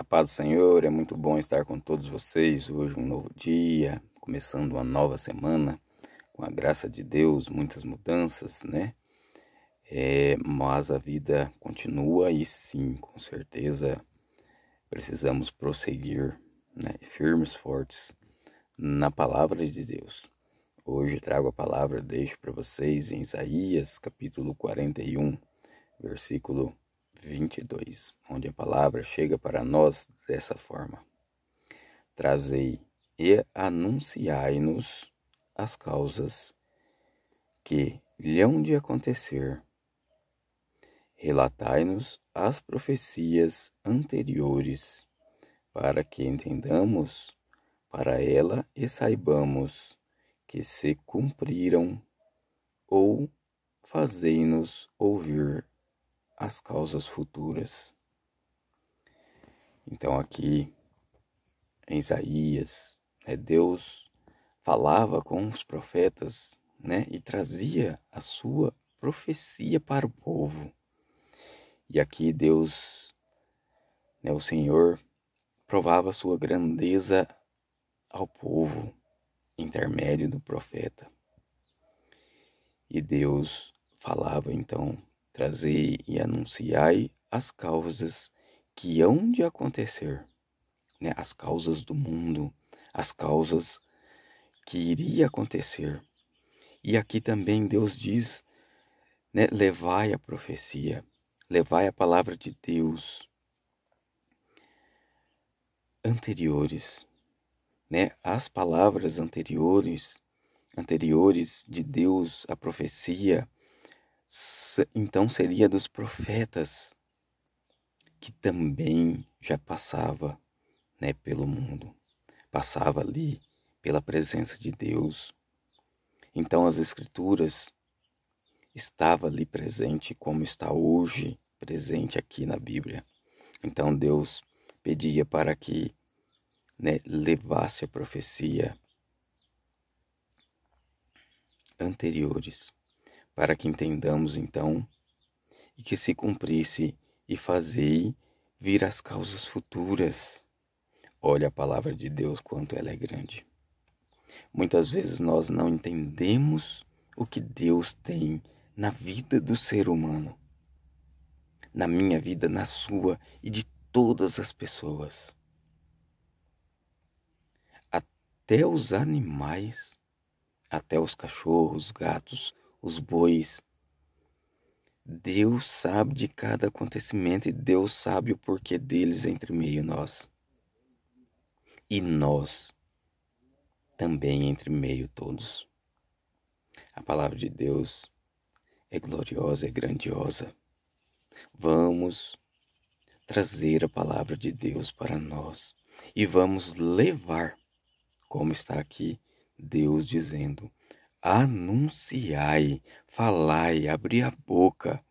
A paz do Senhor, é muito bom estar com todos vocês. Hoje um novo dia, começando uma nova semana, com a graça de Deus, muitas mudanças, né? É, mas a vida continua e sim, com certeza, precisamos prosseguir, né? Firmes, fortes na palavra de Deus. Hoje trago a palavra, deixo para vocês em Isaías, capítulo 41, versículo 22, onde a palavra chega para nós dessa forma: Trazei e anunciai-nos as causas que lhe hão de acontecer. Relatai-nos as profecias anteriores, para que entendamos para ela e saibamos que se cumpriram, ou fazei-nos ouvir as causas futuras. Então, aqui em Isaías, né, Deus falava com os profetas né, e trazia a sua profecia para o povo. E aqui Deus, né, o Senhor, provava a sua grandeza ao povo, intermédio do profeta. E Deus falava então trazei e anunciai as causas que hão de acontecer, né? as causas do mundo, as causas que iria acontecer. E aqui também Deus diz, né? levai a profecia, levai a palavra de Deus. Anteriores, né? as palavras anteriores, anteriores de Deus, a profecia, então seria dos profetas, que também já passava né, pelo mundo, passava ali pela presença de Deus. Então as Escrituras estava ali presente como está hoje presente aqui na Bíblia. Então Deus pedia para que né, levasse a profecia anteriores para que entendamos então e que se cumprisse e fazei vir as causas futuras. Olha a palavra de Deus quanto ela é grande. Muitas vezes nós não entendemos o que Deus tem na vida do ser humano, na minha vida, na sua e de todas as pessoas. Até os animais, até os cachorros, gatos, os bois. Deus sabe de cada acontecimento e Deus sabe o porquê deles entre meio nós. E nós também entre meio todos. A palavra de Deus é gloriosa, é grandiosa. Vamos trazer a palavra de Deus para nós e vamos levar, como está aqui Deus dizendo: anunciai, falai, abri a boca.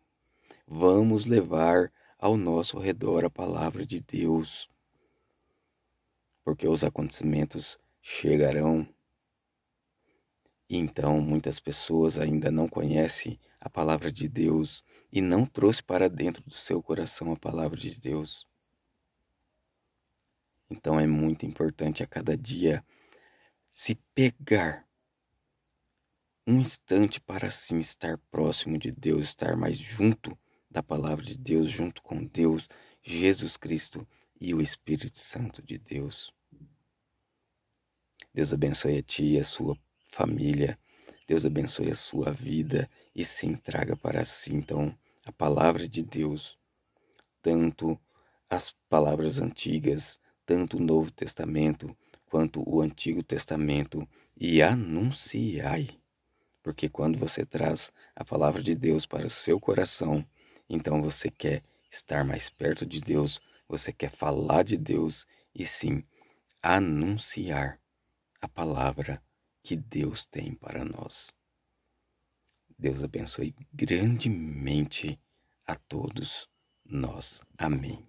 Vamos levar ao nosso redor a palavra de Deus, porque os acontecimentos chegarão. E então muitas pessoas ainda não conhecem a palavra de Deus e não trouxe para dentro do seu coração a palavra de Deus. Então é muito importante a cada dia se pegar um instante para sim estar próximo de Deus, estar mais junto da palavra de Deus, junto com Deus, Jesus Cristo e o Espírito Santo de Deus. Deus abençoe a ti e a sua família. Deus abençoe a sua vida e se entrega para si, então, a palavra de Deus, tanto as palavras antigas, tanto o Novo Testamento, quanto o Antigo Testamento, e anunciai. Porque quando você traz a palavra de Deus para o seu coração, então você quer estar mais perto de Deus, você quer falar de Deus e sim anunciar a palavra que Deus tem para nós. Deus abençoe grandemente a todos nós. Amém.